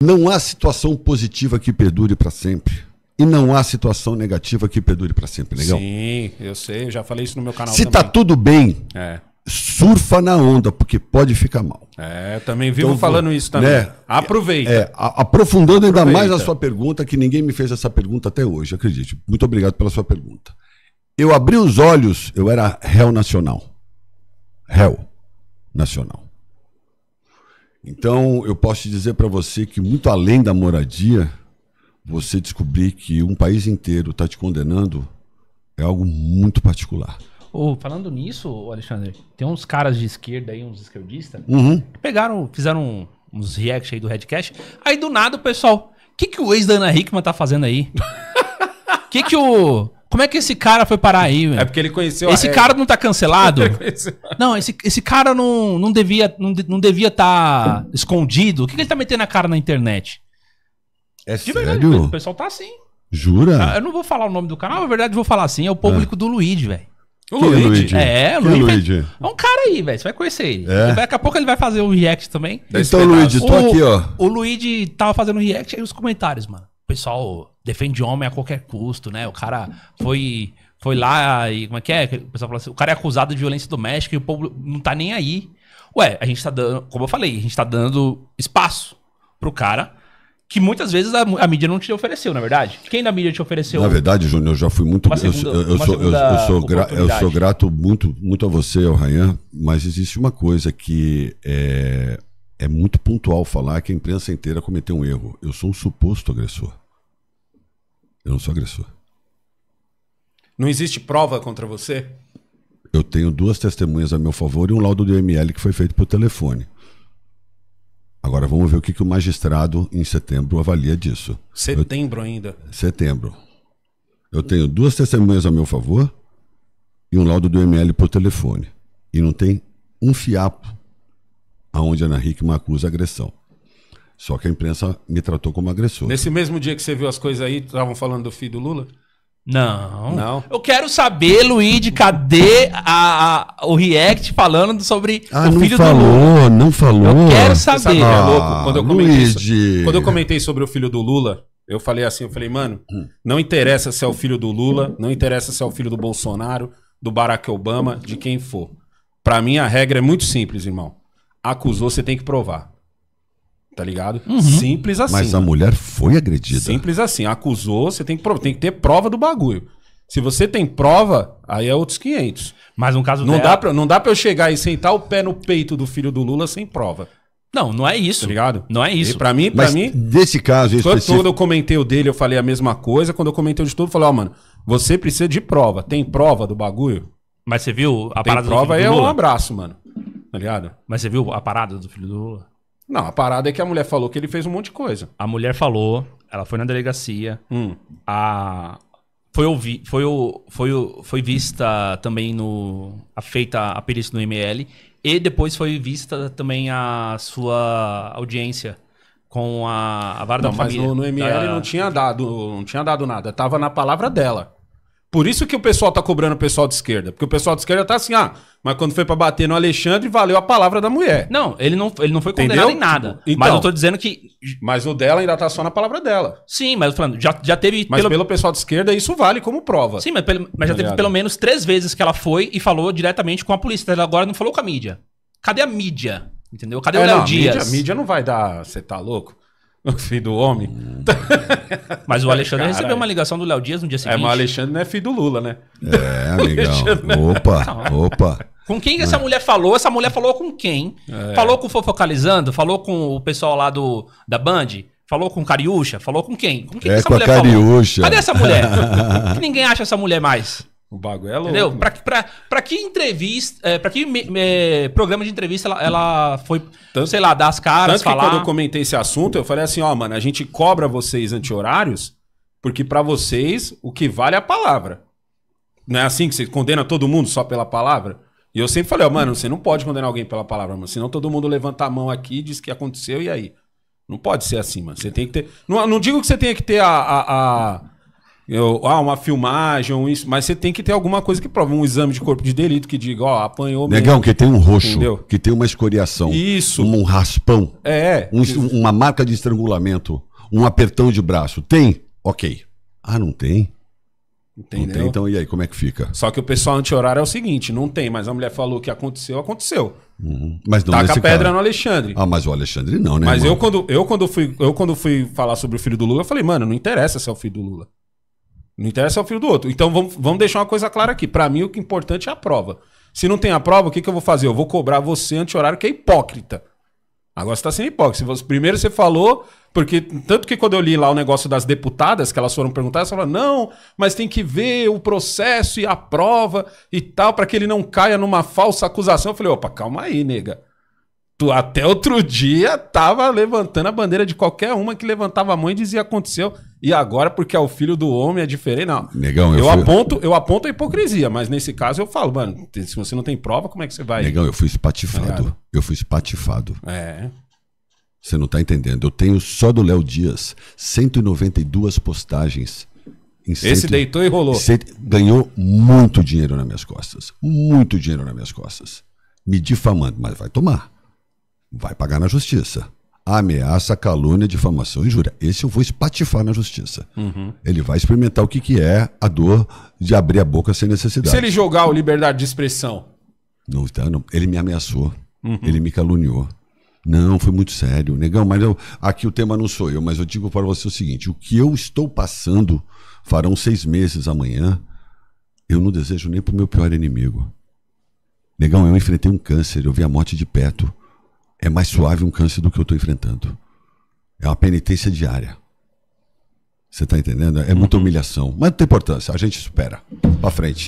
Não há situação positiva que perdure para sempre. E não há situação negativa que perdure para sempre, legal? Sim, eu sei, eu já falei isso no meu canal. Se tá também. tá tudo bem, é. surfa na onda, porque pode ficar mal. É, também vivo então, falando isso também. Né, Aproveita. É, aprofundando Aproveita. ainda mais a sua pergunta, que ninguém me fez essa pergunta até hoje, acredite. Muito obrigado pela sua pergunta. Eu abri os olhos, eu era réu nacional. Réu nacional. Então, eu posso te dizer para você que, muito além da moradia, você descobrir que um país inteiro está te condenando é algo muito particular. Oh, falando nisso, Alexandre, tem uns caras de esquerda aí, uns esquerdistas, uhum. que pegaram, fizeram uns reacts aí do Redcast. Aí do nada, pessoal, o que, que o ex da Ana Hickman tá fazendo aí? O que, que o. Como é que esse cara foi parar aí, velho? É porque ele conheceu Esse a... cara não tá cancelado? não, esse, esse cara não, não devia não, de, não devia estar tá escondido. O que, que, ele tá metendo a cara na internet? É De verdade, sério? o pessoal tá assim. Jura? Ah, eu não vou falar o nome do canal, na verdade vou falar assim, é o público é. do Luigi, velho. O é Luigi? É, é Luigi? É, o Luigi, É um cara aí, velho. Você vai conhecer ele. É. Daqui a pouco ele vai fazer um react também. Então, Luigi, tô o, aqui, ó. O Luigi tava fazendo um react aí nos comentários, mano pessoal defende homem a qualquer custo, né? O cara foi foi lá e como é que é? O pessoal fala assim, o cara é acusado de violência doméstica e o povo não tá nem aí. Ué, a gente tá dando, como eu falei, a gente tá dando espaço pro cara que muitas vezes a, a mídia não te ofereceu, na é verdade. Quem da mídia te ofereceu? Na verdade, Júnior, eu já fui muito segunda, eu, eu, sou, eu, eu, sou gra, eu sou grato muito muito a você, ao Rayan, mas existe uma coisa que é é muito pontual falar que a imprensa inteira cometeu um erro. Eu sou um suposto agressor. Eu não sou agressor. Não existe prova contra você? Eu tenho duas testemunhas a meu favor e um laudo do ML que foi feito por telefone. Agora vamos ver o que, que o magistrado em setembro avalia disso. Setembro eu... ainda? Setembro. Eu tenho duas testemunhas a meu favor e um laudo do ML por telefone. E não tem um fiapo aonde Ana Hickman acusa agressão. Só que a imprensa me tratou como agressor. Nesse mesmo dia que você viu as coisas aí, estavam falando do filho do Lula? Não. Não. Eu quero saber, Luigi, cadê a, a, o React falando sobre ah, o filho falou, do Lula? Não falou, não falou. Eu quero saber. É ah, louco? Quando eu, comentei, quando eu comentei sobre o filho do Lula, eu falei assim, eu falei, mano, não interessa se é o filho do Lula, não interessa se é o filho do Bolsonaro, do Barack Obama, de quem for. Para mim a regra é muito simples, irmão acusou, você tem que provar. Tá ligado? Uhum. Simples assim. Mas a mulher foi agredida. Simples assim. Acusou, você tem que provar. Tem que ter prova do bagulho. Se você tem prova, aí é outros 500. Mas um caso não dela... Dá pra, não dá pra eu chegar e sentar o pé no peito do filho do Lula sem prova. Não, não é isso. Tá ligado? Não é isso. E pra mim, para mim. Desse caso em específico. Quando eu comentei o dele, eu falei a mesma coisa. Quando eu comentei o de tudo, eu falei, ó, oh, mano, você precisa de prova. Tem prova do bagulho? Mas você viu a tem parada prova do prova é um abraço, mano. Tá ligado? Mas você viu a parada do filho do Lula? Não, a parada é que a mulher falou que ele fez um monte de coisa. A mulher falou, ela foi na delegacia, hum. a foi ouvi, foi o, foi o, foi vista também no a feita a perícia no ML e depois foi vista também a sua audiência com a, a vara não, da mas família. Mas no, no ML da... não tinha dado, não tinha dado nada, tava na palavra dela. Por isso que o pessoal tá cobrando o pessoal de esquerda. Porque o pessoal de esquerda tá assim, ah, mas quando foi para bater no Alexandre, valeu a palavra da mulher. Não, ele não, ele não foi condenado Entendeu? em nada. Então, mas eu tô dizendo que. Mas o dela ainda tá só na palavra dela. Sim, mas eu tô falando, já, já teve. Mas pelo... pelo pessoal de esquerda, isso vale como prova. Sim, mas, pelo, mas já teve pelo menos três vezes que ela foi e falou diretamente com a polícia. Ela agora não falou com a mídia. Cadê a mídia? Entendeu? Cadê é, o Léo não, Dias? A mídia, a mídia não vai dar. Você tá louco? O filho do homem. Mas o Alexandre Caralho. recebeu uma ligação do Léo Dias no dia seguinte. É, mas o Alexandre não é filho do Lula, né? É, amigão. É opa, opa. Com quem essa hum. mulher falou? Essa mulher falou com quem? É. Falou com o Fofocalizando? Falou com o pessoal lá do, da Band? Falou com o Cariúcha? Falou com quem? Com quem é, essa com mulher a Cariúcha. falou? Cadê essa mulher? que ninguém acha essa mulher mais. O bagulho é louco. Entendeu? Pra, pra, pra que entrevista. É, pra que me, me, programa de entrevista ela, ela foi, tanto, sei lá, das caras, tanto falar. Que quando eu comentei esse assunto, eu falei assim: ó, mano, a gente cobra vocês anti-horários, porque para vocês o que vale é a palavra. Não é assim que você condena todo mundo só pela palavra? E eu sempre falei, ó, mano, você não pode condenar alguém pela palavra, mano. Senão todo mundo levanta a mão aqui, diz que aconteceu e aí. Não pode ser assim, mano. Você tem que ter. Não, não digo que você tenha que ter a, a, a eu, ah, uma filmagem, um isso, mas você tem que ter alguma coisa que prove, um exame de corpo de delito que diga, ó, apanhou mesmo. Negão, que tem um roxo, Entendeu? que tem uma escoriação. Isso. Um, um raspão. É. é. Um, uma marca de estrangulamento, um apertão de braço. Tem? Ok. Ah, não tem? Entendeu? Não tem, então e aí, como é que fica? Só que o pessoal anti-horário é o seguinte, não tem, mas a mulher falou que aconteceu, aconteceu. Uhum. Mas não Taca a pedra cara. no Alexandre. Ah, mas o Alexandre não, né? Mas eu quando, eu, quando fui, eu quando fui falar sobre o filho do Lula, eu falei, mano, não interessa se é o filho do Lula. Não interessa é o filho do outro. Então vamos, vamos deixar uma coisa clara aqui. Para mim, o que é importante é a prova. Se não tem a prova, o que, que eu vou fazer? Eu vou cobrar você anti-horário, que é hipócrita. Agora você está sendo hipócrita. Primeiro você falou, porque tanto que quando eu li lá o negócio das deputadas, que elas foram perguntar, você falou, não, mas tem que ver o processo e a prova e tal, para que ele não caia numa falsa acusação. Eu falei, opa, calma aí, nega. Tu até outro dia tava levantando a bandeira de qualquer uma que levantava a mão e dizia aconteceu e agora porque é o filho do homem é diferente. Não. Negão, eu, eu fui... aponto, eu aponto a hipocrisia, mas nesse caso eu falo, mano, se você não tem prova, como é que você vai? Negão, eu fui espatifado. Tá eu fui espatifado. É. Você não tá entendendo. Eu tenho só do Léo Dias 192 postagens. Esse deitou e rolou. Cento... Ganhou muito dinheiro nas minhas costas. Muito dinheiro nas minhas costas. Me difamando, mas vai tomar. Vai pagar na justiça ameaça, calúnia, difamação e jura. Esse eu vou espatifar na justiça. Uhum. Ele vai experimentar o que, que é a dor de abrir a boca sem necessidade. E se ele jogar o liberdade de expressão? Não, tá, não. Ele me ameaçou. Uhum. Ele me caluniou. Não, foi muito sério. Negão, mas eu, aqui o tema não sou eu, mas eu digo para você o seguinte: o que eu estou passando farão seis meses amanhã, eu não desejo nem para o meu pior inimigo. Negão, eu enfrentei um câncer, eu vi a morte de perto é mais suave um câncer do que eu estou enfrentando. É uma penitência diária. Você está entendendo? É muita uhum. humilhação. Mas não tem importância, a gente supera. Para frente.